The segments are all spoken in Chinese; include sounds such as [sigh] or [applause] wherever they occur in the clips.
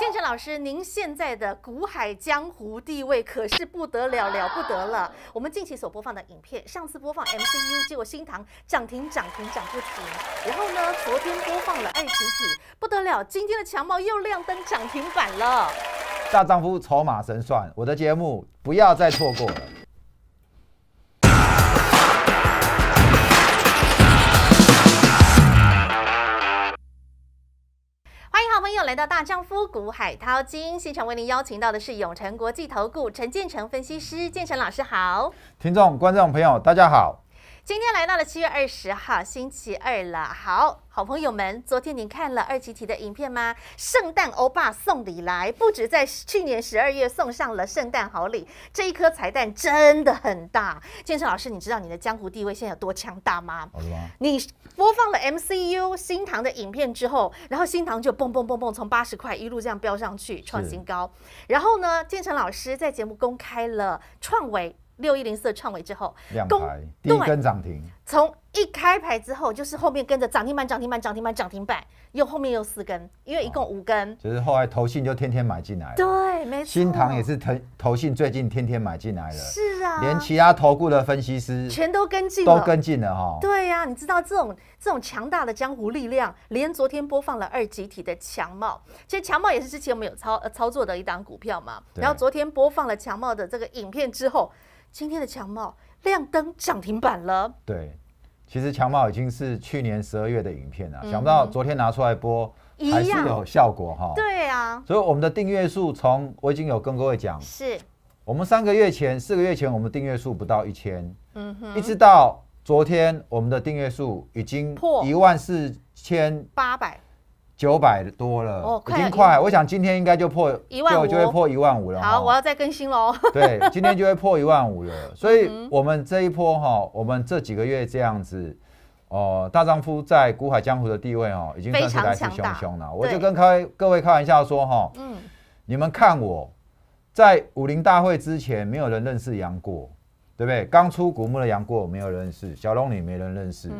建成老师，您现在的古海江湖地位可是不得了了不得了。我们近期所播放的影片，上次播放 MCU《果新塘涨停涨停涨不停，然后呢，昨天播放了《爱情体》，不得了，今天的强茂又亮灯涨停板了。大丈夫筹码神算，我的节目不要再错过了。来到大丈夫股海涛金现场为您邀请到的是永诚国际投顾陈建成分析师，建成老师好，听众观众朋友大家好。今天来到了七月二十号，星期二了。好好朋友们，昨天您看了二集体的影片吗？圣诞欧巴送礼来，不止在去年十二月送上了圣诞好礼，这一颗彩蛋真的很大。建成老师，你知道你的江湖地位现在有多强大吗？你播放了 MCU 新唐的影片之后，然后新唐就嘣嘣嘣嘣从八十块一路这样飙上去，创新高。然后呢，建成老师在节目公开了创维。六一零四的创维之后，两排，一根涨停，从一开牌之后就是后面跟着涨停板、涨停板、涨停板、涨停板，又后面又四根，因为一共五根。就是后来投信就天天买进来了，对，没错。新唐也是投投信最近天天买进来了，是啊，连其他投顾的分析师全都跟进，都跟进了哈。对呀，你知道这种这种强大的江湖力量，连昨天播放了二集体的强茂，其实强茂也是之前我们有操操作的一档股票嘛。然后昨天播放了强茂的这个影片之后。今天的强茂亮灯涨停板了。对，其实强茂已经是去年十二月的影片了，想不到昨天拿出来播，还是有效果哈。对啊，所以我们的订阅数，从我已经有跟各位讲，是我们三个月前、四个月前，我们订阅数不到一千，嗯哼，一直到昨天，我们的订阅数已经破一万四千八百。九百多了，已经快。我想今天应该就破一万，就就会破一万五了。好，我要再更新喽。对，今天就会破一万五了。[laughs] 所以我们这一波哈，我们这几个月这样子，哦，大丈夫在古海江湖的地位哦，已经算是来势汹汹了。我就跟开各位开玩笑说哈，嗯，你们看我在武林大会之前，没有人认识杨过，对不对？刚出古墓的杨过没有认识小龙女，没人认识。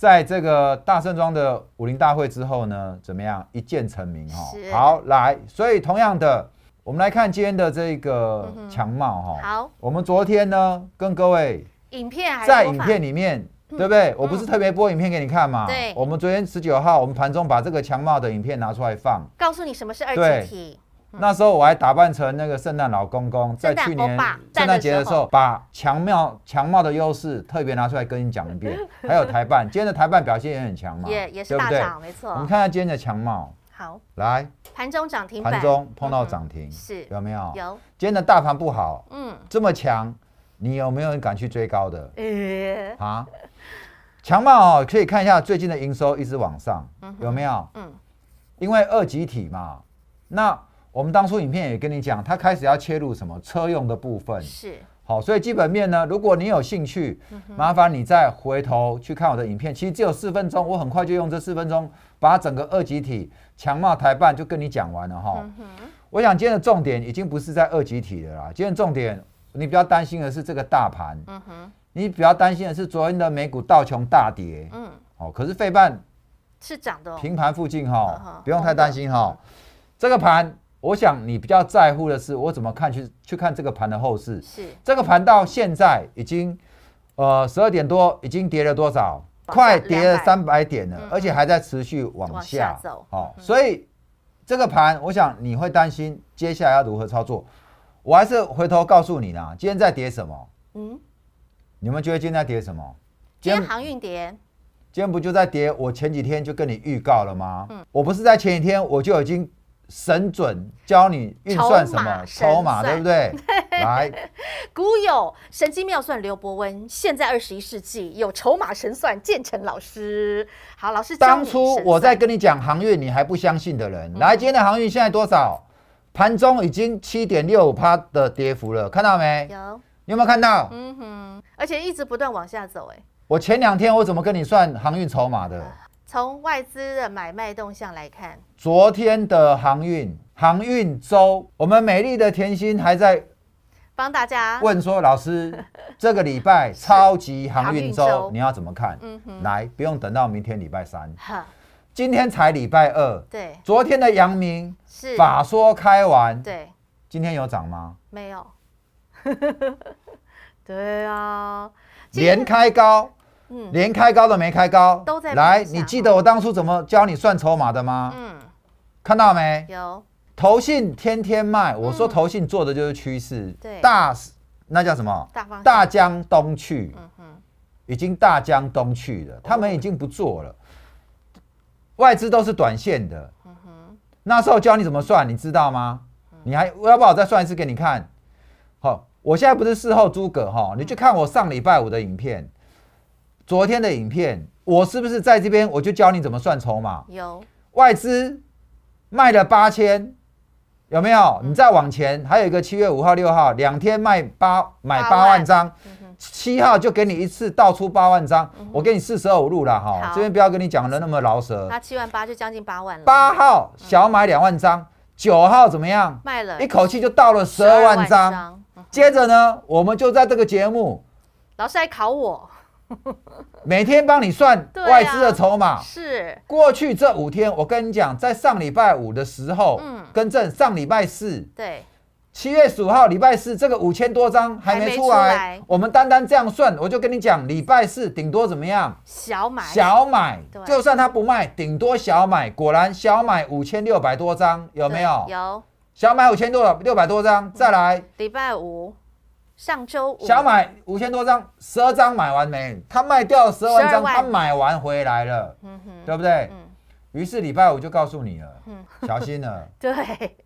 在这个大盛庄的武林大会之后呢，怎么样一剑成名哈？好，来，所以同样的，我们来看今天的这个强貌哈。好，我们昨天呢跟各位影片在影片里面对不对？我不是特别播影片给你看嘛？对，我们昨天十九号，我们盘中把这个强貌的影片拿出来放，告诉你什么是二阶梯。那时候我还打扮成那个圣诞老公公，在去年圣诞节的时候，把强貌强貌的优势特别拿出来跟你讲一遍。[laughs] 还有台办，今天的台办表现也很强嘛，也也是大涨，没错。我们看看下今天的强貌。好，来盘中涨停，盘中碰到涨停，是有没有？有。今天的大盘不好，嗯，这么强，你有没有人敢去追高的？哎，啊，强茂哦，可以看一下最近的营收一直往上，有没有？嗯，因为二级体嘛，那。我们当初影片也跟你讲，他开始要切入什么车用的部分，是好，所以基本面呢，如果你有兴趣，麻烦你再回头去看我的影片，其实只有四分钟，我很快就用这四分钟把整个二级体强茂台办就跟你讲完了哈。我想今天的重点已经不是在二级体的啦，今天重点你比较担心的是这个大盘，你比较担心的是昨天的美股道琼大跌，嗯，好，可是费半是涨的，平盘附近哈，不用太担心哈，这个盘。我想你比较在乎的是我怎么看去去看这个盘的后市。是这个盘到现在已经呃十二点多，已经跌了多少？快跌了三百点了，而且还在持续往下走。好，所以这个盘，我想你会担心接下来要如何操作。我还是回头告诉你呢。今天在跌什么？嗯，你们觉得今天在跌什么？今天航运跌。今天不就在跌？我前几天就跟你预告了吗？嗯，我不是在前几天我就已经。神准教你运算什么筹码，对不对？[laughs] 来，古有神机妙算刘伯温，现在二十一世纪有筹码神算建成老师。好，老师当初我在跟你讲航运，你还不相信的人，来，今天的航运现在多少？盘中已经七点六五趴的跌幅了，看到没？有，你有没有看到？嗯哼，而且一直不断往下走，哎，我前两天我怎么跟你算航运筹码的？从外资的买卖动向来看，昨天的航运航运周，我们美丽的甜心还在帮大家问说，老师 [laughs] 这个礼拜超级航运周你要怎么看？嗯，来，不用等到明天礼拜三，今天才礼拜二。对，昨天的阳明是法说开完，对，今天有涨吗？没有。[laughs] 对啊，连开高。连开高都没开高，都在来。你记得我当初怎么教你算筹码的吗？嗯，看到没？有投信天天卖，我说投信做的就是趋势，大那叫什么？大江东去，已经大江东去了，他们已经不做了。外资都是短线的，那时候教你怎么算，你知道吗？你还要不要我再算一次给你看？好，我现在不是事后诸葛哈，你去看我上礼拜五的影片。昨天的影片，我是不是在这边？我就教你怎么算筹码。有外资卖了八千，有没有？你再往前，还有一个七月五号、六号两天卖八买八万张，七号就给你一次倒出八万张，我给你四舍五入了哈。这边不要跟你讲的那么劳舌。那七万八就将近八万了。八号小买两万张，九号怎么样？卖了一口气就到了十二万张。接着呢，我们就在这个节目，老师来考我。[laughs] 每天帮你算外资的筹码。是。过去这五天，我跟你讲，在上礼拜五的时候，嗯，跟正上礼拜四，对。七月十五号礼拜四，这个五千多张还没出来。我们单单这样算，我就跟你讲，礼拜四顶多怎么样？小买。小买。就算他不卖，顶多小买。果然小买五千六百多张，有没有？有。小买五千多少？六百多张。再来。礼拜五。上周五想买五千多张，十二张买完没？他卖掉了十二万张，他买完回来了，对不对？于是礼拜五就告诉你了，小心了。[laughs] 对，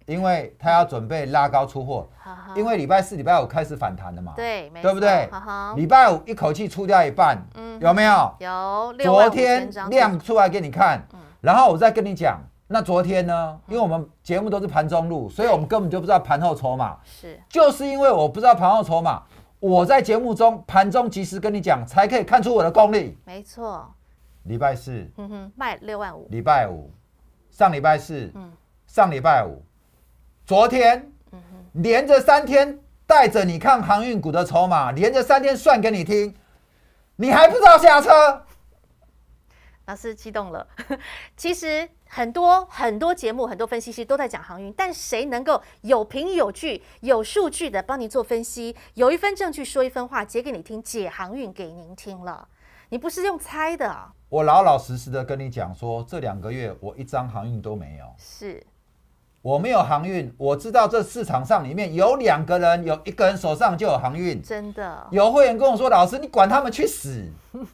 因为他要准备拉高出货，因为礼拜四、礼拜五开始反弹了嘛，对不对？礼拜五一口气出掉一半，有没有？有。昨天亮出来给你看，然后我再跟你讲。那昨天呢？因为我们节目都是盘中录，所以我们根本就不知道盘后筹码。是，就是因为我不知道盘后筹码，我在节目中盘中及时跟你讲，才可以看出我的功力。没错。礼拜四，嗯哼，卖六万五。礼拜五，上礼拜四，嗯，上礼拜五，昨天，嗯哼，连着三天带着你看航运股的筹码，连着三天算给你听，你还不知道下车？老师激动了，[laughs] 其实很多很多节目、很多分析师都在讲航运，但谁能够有凭有据、有数据的帮你做分析？有一份证据说一分话，解给你听，解航运给您听了。你不是用猜的。我老老实实的跟你讲说，这两个月我一张航运都没有。是，我没有航运。我知道这市场上里面有两个人，有一个人手上就有航运。真的？有会员跟我说：“老师，你管他们去死。[laughs] ”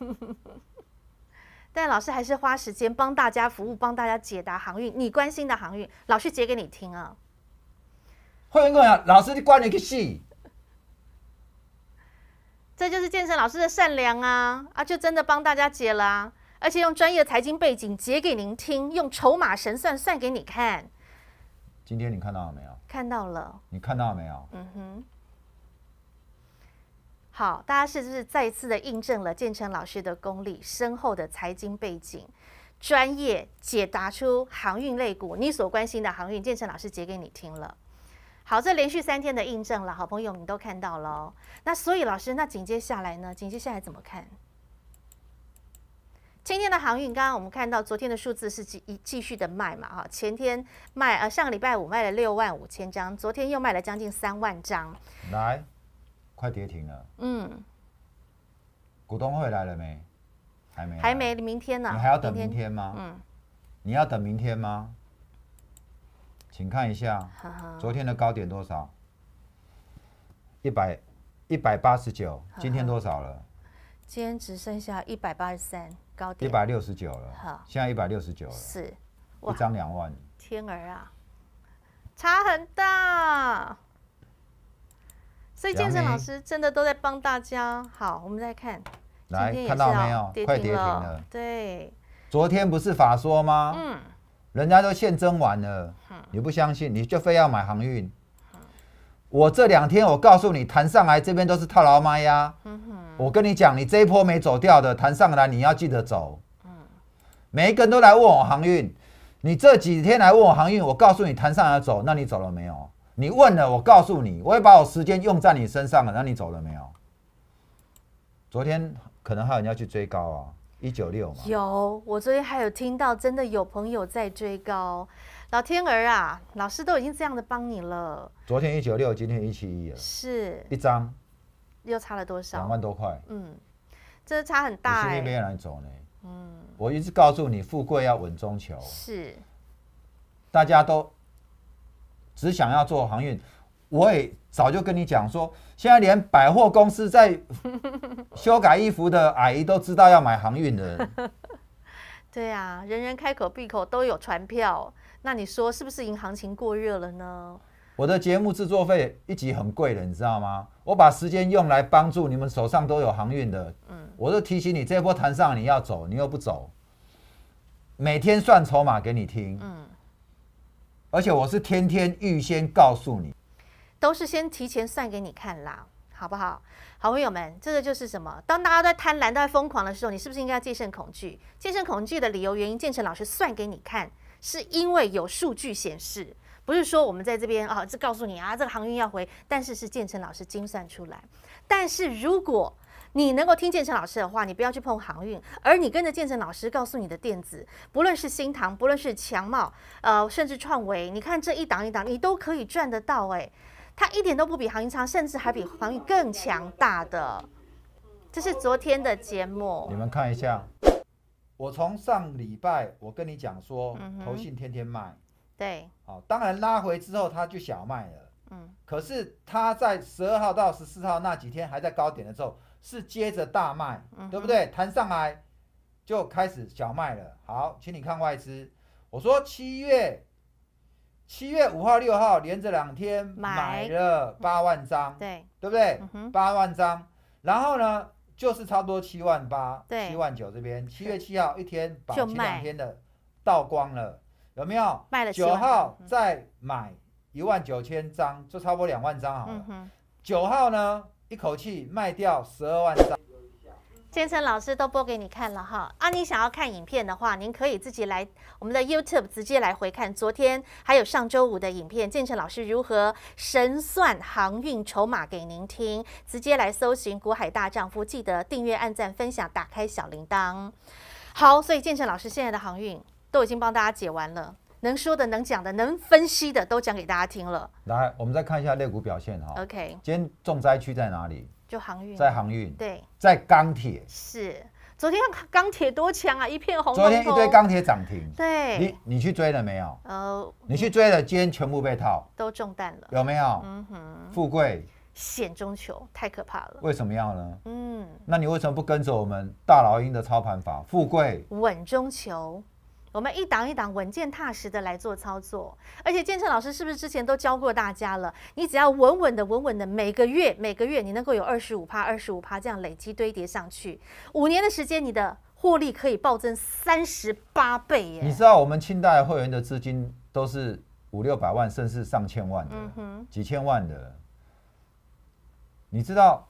但老师还是花时间帮大家服务，帮大家解答航运，你关心的航运，老师解给你听啊。会员哥呀，老师你关你个是，[laughs] 这就是健身老师的善良啊啊！就真的帮大家解了，啊，而且用专业的财经背景解给您听，用筹码神算算给你看。今天你看到了没有？看到了。你看到了没有？嗯哼。好，大家是不是再一次的印证了建成老师的功力、深厚的财经背景、专业解答出航运类股你所关心的航运？建成老师解给你听了。好，这连续三天的印证了，好朋友，你们都看到了。那所以老师，那紧接下来呢？紧接下来怎么看今天的航运？刚刚我们看到昨天的数字是继一继续的卖嘛？哈，前天卖呃上个礼拜五卖了六万五千张，昨天又卖了将近三万张。来。快跌停了。嗯。股东会来了没？还没。还没，明天呢。你还要等明天吗？嗯。你要等明天吗？请看一下，昨天的高点多少？一百一百八十九。今天多少了？今天只剩下一百八十三高点。一百六十九了。好。现在一百六十九。了，是。一张两万。天儿啊，差很大。所以，健身老师真的都在帮大家。好，我们再看，来看到没有？快跌停了。对，昨天不是法说吗？嗯，人家都现增完了，你不相信，你就非要买航运。我这两天，我告诉你，弹上来这边都是套牢麦呀。我跟你讲，你这一波没走掉的，弹上来你要记得走。每一个人都来问我航运，你这几天来问我航运，我告诉你，弹上来走，那你走了没有？你问了，我告诉你，我会把我时间用在你身上了。那你走了没有？昨天可能还有人要去追高啊，一九六嘛。有，我昨天还有听到真的有朋友在追高。老天儿啊，老师都已经这样的帮你了。昨天一九六，今天一七一了，是一张，又差了多少？两万多块，嗯，这差很大。今天没有人走呢，嗯，我一直告诉你，富贵要稳中求。是，大家都。只想要做航运，我也早就跟你讲说，现在连百货公司在 [laughs] 修改衣服的阿姨都知道要买航运的。[laughs] 对啊，人人开口闭口都有船票，那你说是不是银行情过热了呢？我的节目制作费一集很贵的，你知道吗？我把时间用来帮助你们，手上都有航运的。嗯，我都提醒你，这波谈上你要走，你又不走，每天算筹码给你听。嗯。而且我是天天预先告诉你，都是先提前算给你看啦，好不好？好朋友们，这个就是什么？当大家都在贪婪、都在疯狂的时候，你是不是应该要戒慎恐惧？戒慎恐惧的理由、原因，建成老师算给你看，是因为有数据显示，不是说我们在这边啊，这告诉你啊，这个航运要回，但是是建成老师精算出来。但是如果你能够听建成老师的话，你不要去碰航运，而你跟着建成老师告诉你的电子，不论是新唐，不论是强茂，呃，甚至创维，你看这一档一档，你都可以赚得到，哎，它一点都不比航运差，甚至还比航运更强大的。这是昨天的节目，你们看一下，我从上礼拜我跟你讲说，投信天天卖，对，好，当然拉回之后他就想卖了，嗯，可是他在十二号到十四号那几天还在高点的时候。是接着大卖，对不对？弹上来就开始小卖了。好，请你看外资。我说七月七月五号、六号连着两天买了八万张，对，对不对？八万张，然后呢，就是差不多七万八、七万九这边。七月七号一天把前两天的倒光了，有没有？卖了。九号再买一万九千张，就差不多两万张好了。九号呢？一口气卖掉十二万张，建成老师都播给你看了哈。啊，你想要看影片的话，您可以自己来我们的 YouTube 直接来回看昨天还有上周五的影片。建成老师如何神算航运筹码给您听，直接来搜寻《股海大丈夫》，记得订阅、按赞、分享、打开小铃铛。好，所以建成老师现在的航运都已经帮大家解完了。能说的、能讲的、能分析的，都讲给大家听了。来，我们再看一下肋股表现哈。OK，今天重灾区在哪里？就航运。在航运。对。在钢铁。是，昨天钢铁多强啊，一片红。昨天一堆钢铁涨停。对。你你去追了没有？呃，你去追了，今天全部被套，都中弹了，有没有？嗯哼。富贵。险中求，太可怕了。为什么要呢？嗯。那你为什么不跟着我们大老鹰的操盘法？富贵稳中求。我们一档一档稳健踏实的来做操作，而且建成老师是不是之前都教过大家了？你只要稳稳的、稳稳的，每个月、每个月你能够有二十五趴、二十五趴这样累积堆叠上去，五年的时间，你的获利可以暴增三十八倍耶！你知道我们清代会员的资金都是五六百万，甚至上千万的，几千万的，你知道？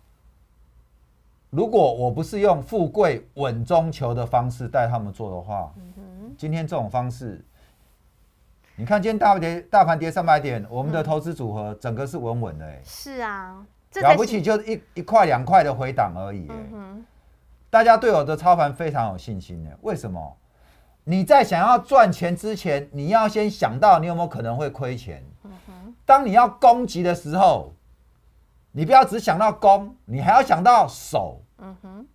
如果我不是用富贵稳中求的方式带他们做的话，今天这种方式，你看今天大跌，大盘跌三百点，我们的投资组合整个是稳稳的，哎，是啊，了不起就一一块两块的回档而已，哎，大家对我的操盘非常有信心的。为什么？你在想要赚钱之前，你要先想到你有没有可能会亏钱。当你要攻击的时候。你不要只想到攻，你还要想到守。嗯哼，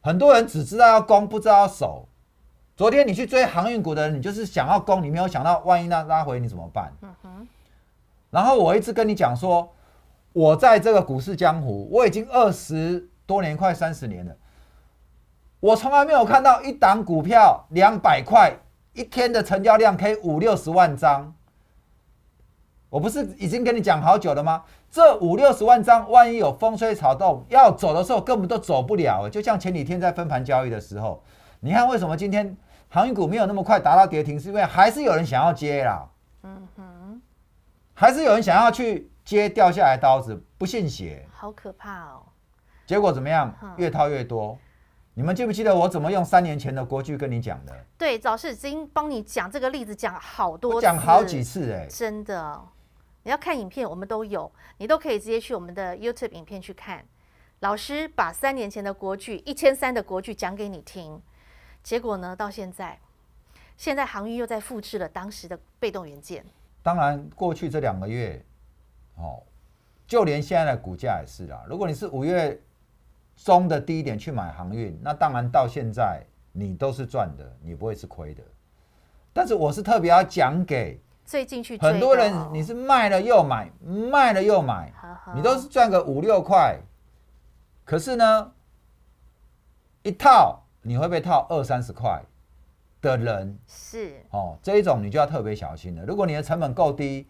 很多人只知道要攻，不知道守。昨天你去追航运股的人，你就是想要攻，你没有想到万一那拉回你怎么办？嗯哼。然后我一直跟你讲说，我在这个股市江湖，我已经二十多年，快三十年了，我从来没有看到一档股票两百块一天的成交量可以五六十万张。我不是已经跟你讲好久了吗？这五六十万张，万一有风吹草动要走的时候，根本都走不了就像前几天在分盘交易的时候，你看为什么今天航运股没有那么快达到跌停？是因为还是有人想要接啦。嗯哼，还是有人想要去接掉下来刀子，不信邪。好可怕哦！结果怎么样？越套越多。你们记不记得我怎么用三年前的国剧跟你讲的？对，早是已经帮你讲这个例子讲好多，讲好几次哎，真的。你要看影片，我们都有，你都可以直接去我们的 YouTube 影片去看。老师把三年前的国剧一千三的国剧讲给你听，结果呢，到现在，现在航运又在复制了当时的被动元件。当然，过去这两个月，哦，就连现在的股价也是啦。如果你是五月中的低点去买航运，那当然到现在你都是赚的，你不会是亏的。但是我是特别要讲给。最近去，很多人你是卖了又买，卖了又买，你都是赚个五六块，可是呢，一套你会被套二三十块的人是哦这一种你就要特别小心了。如果你的成本够低，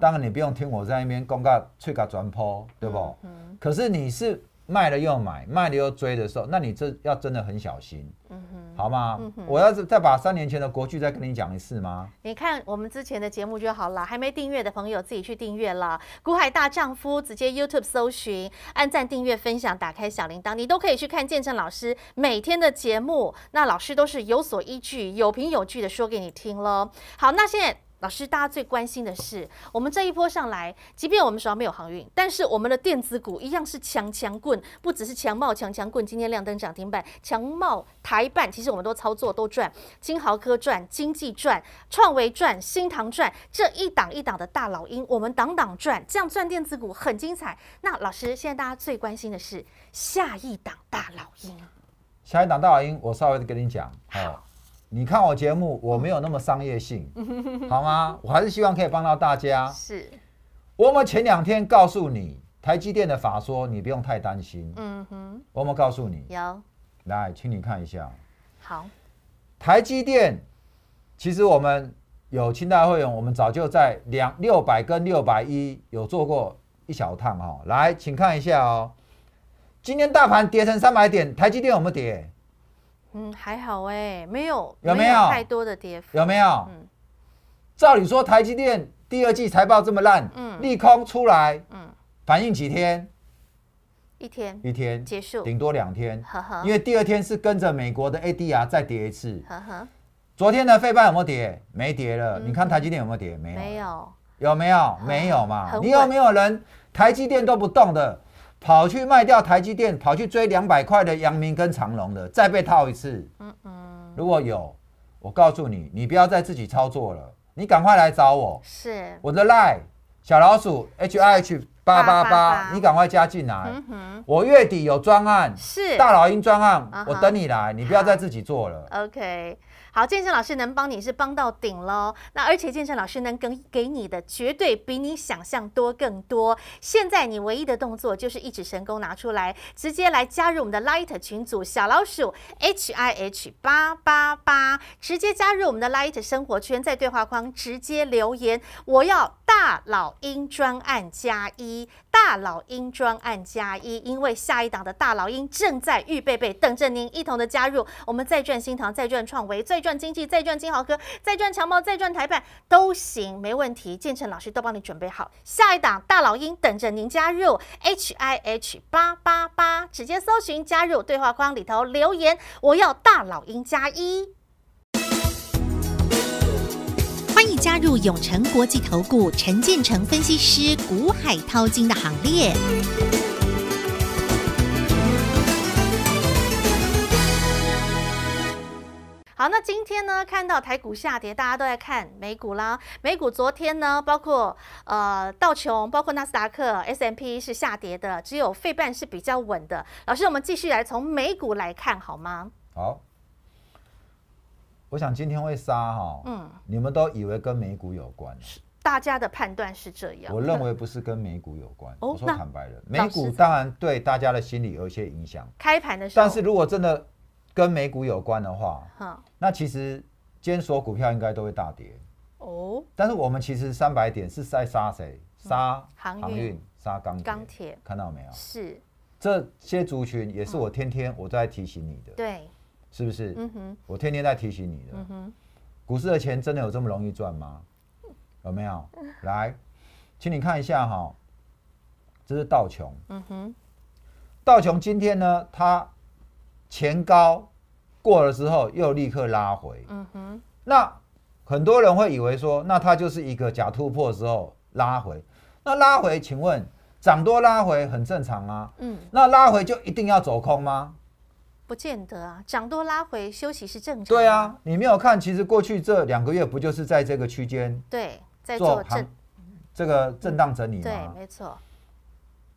当然你不用听我在那边公告吹个转坡，对不？可是你是。卖了又买，卖了又追的时候，那你这要真的很小心，嗯哼，好吗？我要是再把三年前的国剧再跟你讲一次吗？你看我们之前的节目就好了，还没订阅的朋友自己去订阅了。古海大丈夫，直接 YouTube 搜寻，按赞、订阅、分享，打开小铃铛，你都可以去看建成老师每天的节目。那老师都是有所依据、有凭有据的说给你听喽。好，那现在。老师，大家最关心的是，我们这一波上来，即便我们手上没有航运，但是我们的电子股一样是强强棍，不只是强茂强强棍，今天亮灯涨停板，强茂台办，其实我们都操作都赚，金豪科赚，经济赚，创维赚，新唐赚，这一档一档的大老鹰，我们档档赚，这样赚电子股很精彩。那老师，现在大家最关心的是下一档大老鹰，下一档大老鹰，我稍微的跟你讲，好。你看我节目，我没有那么商业性，好吗？我还是希望可以帮到大家。是，我们前两天告诉你台积电的法说，你不用太担心。嗯哼，我们告诉你，有来，请你看一下。好，台积电，其实我们有青大会员，我们早就在两六百跟六百一有做过一小趟哈。来，请看一下哦，今天大盘跌成三百点，台积电有没跌？嗯，还好哎，没有有没有太多的跌幅？有没有？嗯，照理说台积电第二季财报这么烂，嗯，利空出来，嗯，反应几天？一天，一天结束，顶多两天，呵呵。因为第二天是跟着美国的 ADR 再跌一次，呵呵。昨天的费半有没有跌？没跌了。你看台积电有没有跌？没有，没有，有没有？没有嘛。你有没有人台积电都不动的？跑去卖掉台积电，跑去追两百块的扬明跟长隆的，再被套一次。嗯嗯，如果有，我告诉你，你不要再自己操作了，你赶快来找我。是，我的赖小老鼠 H I H 八八八，你赶快加进来。嗯我月底有专案，是大老鹰专案，我等你来，你不要再自己做了。OK。好，健身老师能帮你是帮到顶喽。那而且健身老师能给给你的绝对比你想象多更多。现在你唯一的动作就是一指神功拿出来，直接来加入我们的 Light 群组，小老鼠 H I H 八八八，直接加入我们的 Light 生活圈，在对话框直接留言，我要。大老鹰专案加一，大老鹰专案加一，因为下一档的大老鹰正在预备备，等着您一同的加入。我们再赚新塘，再赚创维，再赚经济，再赚金豪科，再赚强茂，再赚台办都行，没问题。建成老师都帮你准备好，下一档大老鹰等着您加入，H I H 八八八，直接搜寻加入对话框里头留言，我要大老鹰加一。欢迎加入永诚国际投顾陈建成分析师股海涛金的行列。好，那今天呢，看到台股下跌，大家都在看美股啦。美股昨天呢，包括呃道琼，包括纳斯达克 S M P 是下跌的，只有费半是比较稳的。老师，我们继续来从美股来看，好吗？好。我想今天会杀哈，嗯，你们都以为跟美股有关，是大家的判断是这样。我认为不是跟美股有关，我说坦白了，美股当然对大家的心理有一些影响。开盘的时候，但是如果真的跟美股有关的话，哈，那其实坚所股票应该都会大跌哦。但是我们其实三百点是在杀谁？杀航运、杀钢铁，看到没有？是这些族群也是我天天我在提醒你的，对。是不是？嗯哼，我天天在提醒你的。嗯哼，股市的钱真的有这么容易赚吗？有没有？[laughs] 来，请你看一下哈，这是道琼。嗯哼，道琼今天呢，它前高过了之后，又立刻拉回。嗯哼，那很多人会以为说，那它就是一个假突破之后拉回。那拉回，请问涨多拉回很正常啊。嗯，那拉回就一定要走空吗？不见得啊，涨多拉回休息是正常。对啊，你没有看，其实过去这两个月不就是在这个区间？对，在做盘，这个震荡整理。对，没错。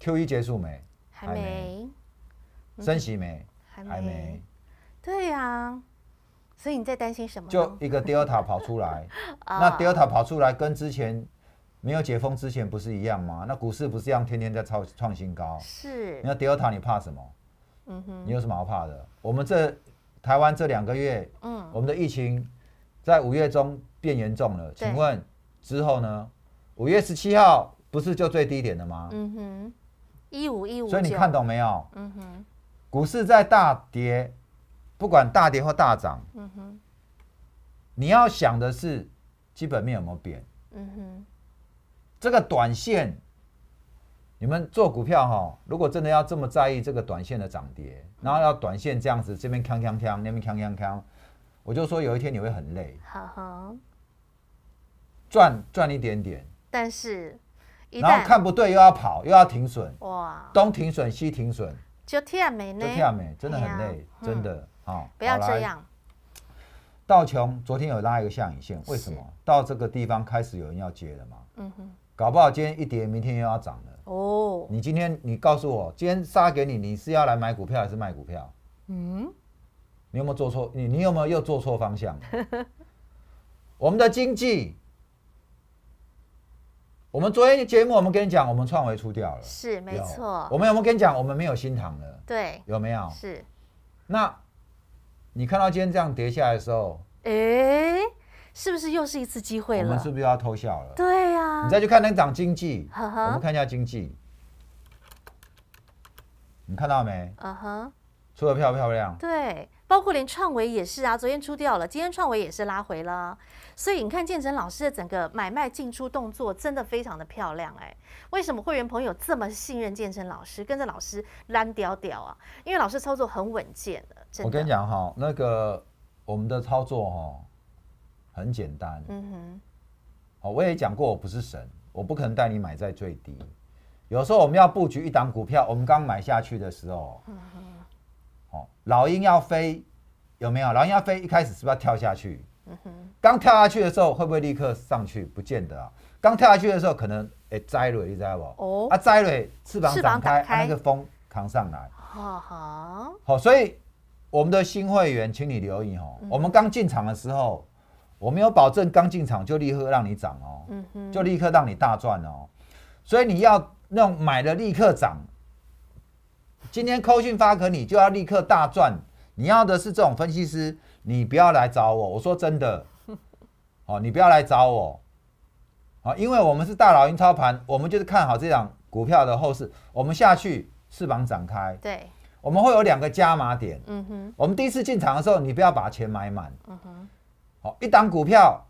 Q1 结束没？还没。升息没？还没。对啊，所以你在担心什么？就一个 Delta 跑出来，[laughs] 那 Delta 跑出来跟之前没有解封之前不是一样吗？那股市不是一样天天在创创新高？是。那 Delta 你怕什么？哼，你有什么好怕的？我们这台湾这两个月，嗯，我们的疫情在五月中变严重了。请问之后呢？五月十七号不是就最低点了吗？嗯哼，一五一五。所以你看懂没有？嗯哼，股市在大跌，不管大跌或大涨，嗯哼，你要想的是基本面有没有变？嗯哼，这个短线。你们做股票哈，如果真的要这么在意这个短线的涨跌，然后要短线这样子，这边锵锵锵，那边锵锵锵，我就说有一天你会很累。好好，赚赚一点点，但是然后看不对又要跑，又要停损，哇，东停损西停损，就跳没呢，就跳没，真的很累，真的啊，不要这样。道琼昨天有拉一个下影线，为什么？到这个地方开始有人要接了嘛？嗯哼，搞不好今天一跌，明天又要涨了。哦，你今天你告诉我，今天杀给你，你是要来买股票还是卖股票？嗯，你有没有做错？你你有没有又做错方向？[laughs] 我们的经济，我们昨天节目我们跟你讲，我们创维出掉了，是没错。我们有没有跟你讲，我们没有新塘了？对，有没有？是。那你看到今天这样跌下来的时候，哎。是不是又是一次机会了？我们是不是要偷笑了？对呀，你再去看能涨经济，我们看一下经济，你看到没？嗯哼，出的漂不漂亮？对，包括连创维也是啊，昨天出掉了，今天创维也是拉回了。所以你看建成老师的整个买卖进出动作真的非常的漂亮哎。为什么会员朋友这么信任建成老师，跟着老师烂屌屌啊？因为老师操作很稳健的。我跟你讲哈，那个我们的操作哈。很简单，嗯哼，好，我也讲过，我不是神，我不可能带你买在最低。有时候我们要布局一档股票，我们刚买下去的时候，哦，老鹰要飞，有没有？老鹰要飞，一开始是不是要跳下去？刚跳下去的时候，会不会立刻上去？不见得啊，刚跳下去的时候，可能诶，你知道不？哦，啊，摘蕊，翅膀展开，那个风扛上来。哦好，好，所以我们的新会员，请你留意哦，我们刚进场的时候。我没有保证刚进场就立刻让你涨哦，就立刻让你大赚哦，所以你要那种买了立刻涨，今天扣讯发给你就要立刻大赚，你要的是这种分析师，你不要来找我，我说真的，[laughs] 哦，你不要来找我，好，因为我们是大老鹰操盘，我们就是看好这档股票的后市，我们下去翅膀展开，对，我们会有两个加码点，嗯哼，我们第一次进场的时候，你不要把钱买满，嗯哼。一档股票，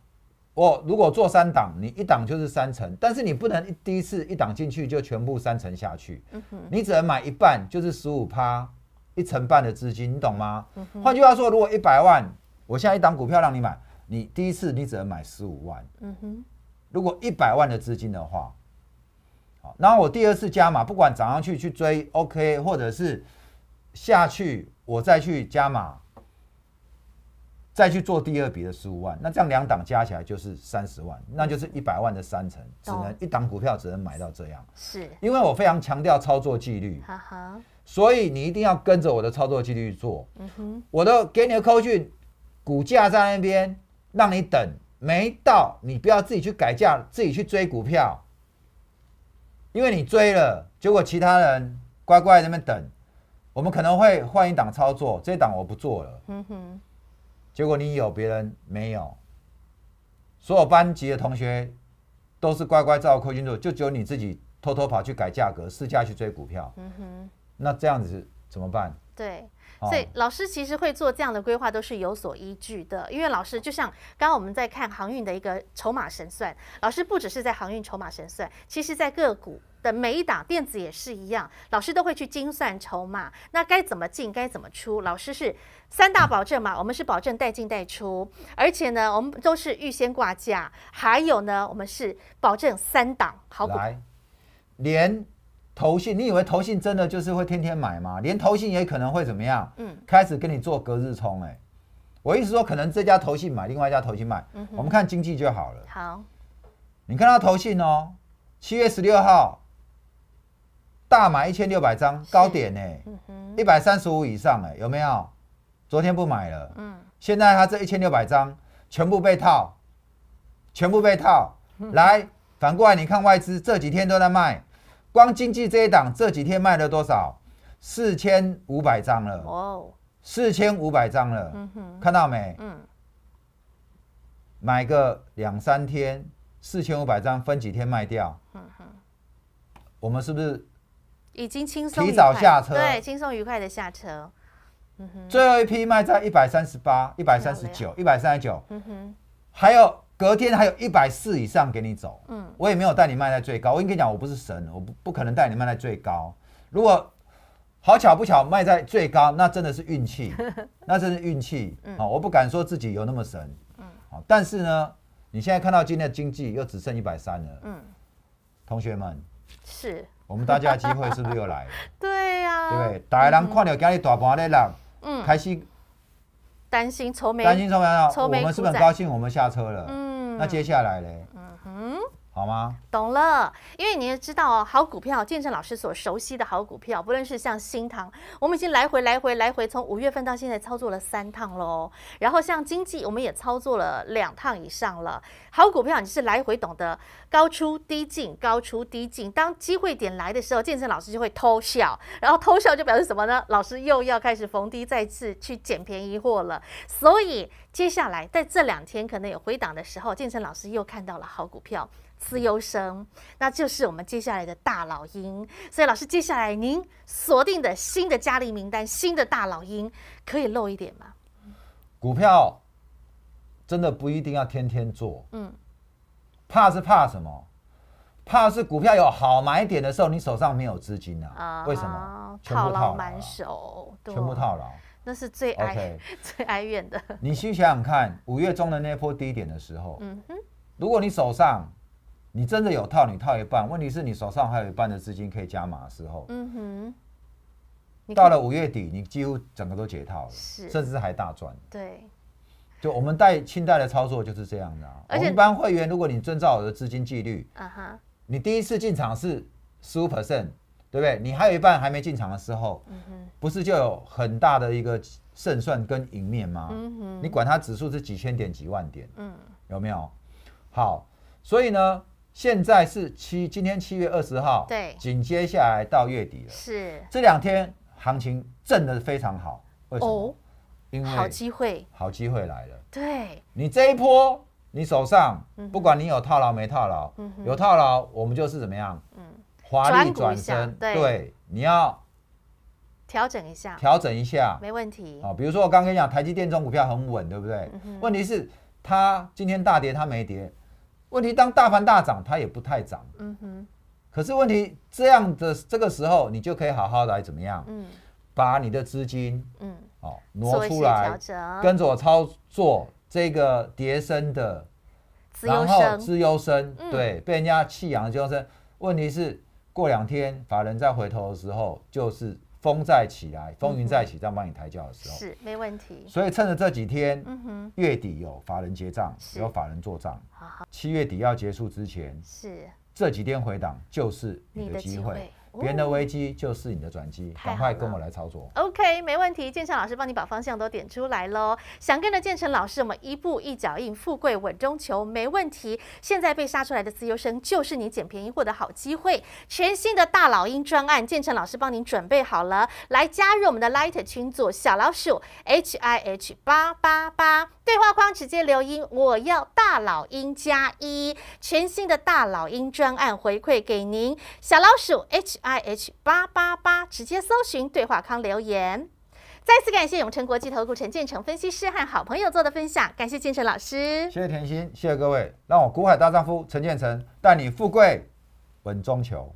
我如果做三档，你一档就是三成，但是你不能第一次一档进去就全部三成下去，你只能买一半，就是十五趴，一成半的资金，你懂吗？换句话说，如果一百万，我现在一档股票让你买，你第一次你只能买十五万。嗯哼，如果一百万的资金的话，好，然后我第二次加码，不管涨上去去追，OK，或者是下去我再去加码。再去做第二笔的十五万，那这样两档加起来就是三十万，那就是一百万的三成，只能一档股票只能买到这样。是，因为我非常强调操作纪律，所以你一定要跟着我的操作纪律做。我的给你的扣讯，股价在那边，让你等，没到你不要自己去改价，自己去追股票，因为你追了，结果其他人乖乖在那边等，我们可能会换一档操作，这档我不做了。嗯哼。结果你有别人没有，所有班级的同学都是乖乖照扣群组，就只有你自己偷偷跑去改价格、试驾去追股票。嗯哼，那这样子怎么办？对，所以老师其实会做这样的规划，都是有所依据的。因为老师就像刚刚我们在看航运的一个筹码神算，老师不只是在航运筹码神算，其实在个股。的每一档电子也是一样，老师都会去精算筹码，那该怎么进该怎么出，老师是三大保证嘛，我们是保证代进代出，而且呢，我们都是预先挂价，还有呢，我们是保证三档好股。来，连投信，你以为投信真的就是会天天买吗？连投信也可能会怎么样？嗯，开始跟你做隔日冲哎，我意思说，可能这家投信买，另外一家投信卖，嗯我们看经济就好了。好，你看到投信哦，七月十六号。大买一千六百张高点呢，一百三十五以上哎，有没有？昨天不买了，嗯，现在他这一千六百张全部被套，全部被套。来，反过来你看外资这几天都在卖，光经济这一档这几天卖了多少？四千五百张了，哦，四千五百张了，嗯哼，看到没？嗯，买个两三天，四千五百张分几天卖掉？嗯哼，我们是不是？已经轻松提早下车，对，轻松愉快的下车。嗯哼，最后一批卖在一百三十八、一百三十九、一百三十九。嗯哼，还有隔天还有一百四以上给你走。嗯，我也没有带你卖在最高。我跟你讲，我不是神，我不不可能带你卖在最高。如果好巧不巧卖在最高，那真的是运气，[laughs] 那真是运气。嗯，啊，我不敢说自己有那么神。嗯，但是呢，你现在看到今天的经济又只剩一百三了。嗯，同学们是。我们大家机会是不是又来了？[laughs] 对呀，对不对？大人看到家里大盘的人，嗯，开始担心愁眉，担心愁眉啊！我们是很高兴，我们下车了。嗯，那接下来呢？好吗？懂了，因为你也知道哦，好股票，建诚老师所熟悉的好股票，不论是像新塘，我们已经来回来回来回从五月份到现在操作了三趟喽。然后像经济，我们也操作了两趟以上了。好股票你是来回懂得高出低进，高出低进。当机会点来的时候，建诚老师就会偷笑，然后偷笑就表示什么呢？老师又要开始逢低再次去捡便宜货了。所以接下来在这两天可能有回档的时候，建诚老师又看到了好股票。自由生，那就是我们接下来的大老鹰。所以老师，接下来您锁定的新的加力名单，新的大老鹰，可以露一点吗？股票真的不一定要天天做。嗯，怕是怕什么？怕是股票有好买点的时候，你手上没有资金啊？为什么？全部套牢手，全部套牢，那是最哀 [laughs] 最哀怨的。你去想想看，五月中的那波低点的时候，嗯哼，如果你手上。你真的有套，你套一半，问题是你手上还有一半的资金可以加码的时候，嗯哼，到了五月底，你几乎整个都解套了，是，甚至还大赚。对，就我们带清代的操作就是这样的，我们一般会员，如果你遵照我的资金纪律，啊哈，你第一次进场是十五 percent，对不对？你还有一半还没进场的时候，不是就有很大的一个胜算跟赢面吗？你管它指数是几千点几万点，嗯，有没有？好，所以呢？现在是七，今天七月二十号，对，紧接下来到月底了，是这两天行情震的非常好，为什么？因为好机会，好机会来了。对，你这一波，你手上，不管你有套牢没套牢，有套牢，我们就是怎么样？嗯，华丽转身。对，你要调整一下，调整一下，没问题。好，比如说我刚刚跟你讲，台积电中股票很稳，对不对？问题是它今天大跌，它没跌。问题当大盘大涨，它也不太涨。嗯哼。可是问题这样的这个时候，你就可以好好来怎么样？嗯，把你的资金，嗯，好挪出来，跟着我操作这个叠升的，然后资优升，对，被人家弃养的资优升。问题是过两天法人再回头的时候，就是。风再起来，风云再起，这样帮你抬轿的时候是没问题。所以趁着这几天，月底有法人结账，有法人做账，七月底要结束之前，是这几天回档就是你的机会。别人的危机就是你的转机，赶快跟我来操作。OK，没问题。建成老师帮你把方向都点出来喽。想跟着建成老师，我们一步一脚印，富贵稳中求，没问题。现在被杀出来的自由生，就是你捡便宜获得好机会。全新的大老鹰专案，建成老师帮您准备好了，来加入我们的 Light 群组，小老鼠 H I H 八八八。对话框直接留音，我要大老鹰加一，全新的大老鹰专案回馈给您。小老鼠 h i h 八八八，直接搜寻对话框留言。再次感谢永成国际投顾陈建成分析师和好朋友做的分享，感谢建成老师。谢谢甜心，谢谢各位，让我古海大丈夫陈建成带你富贵稳中求。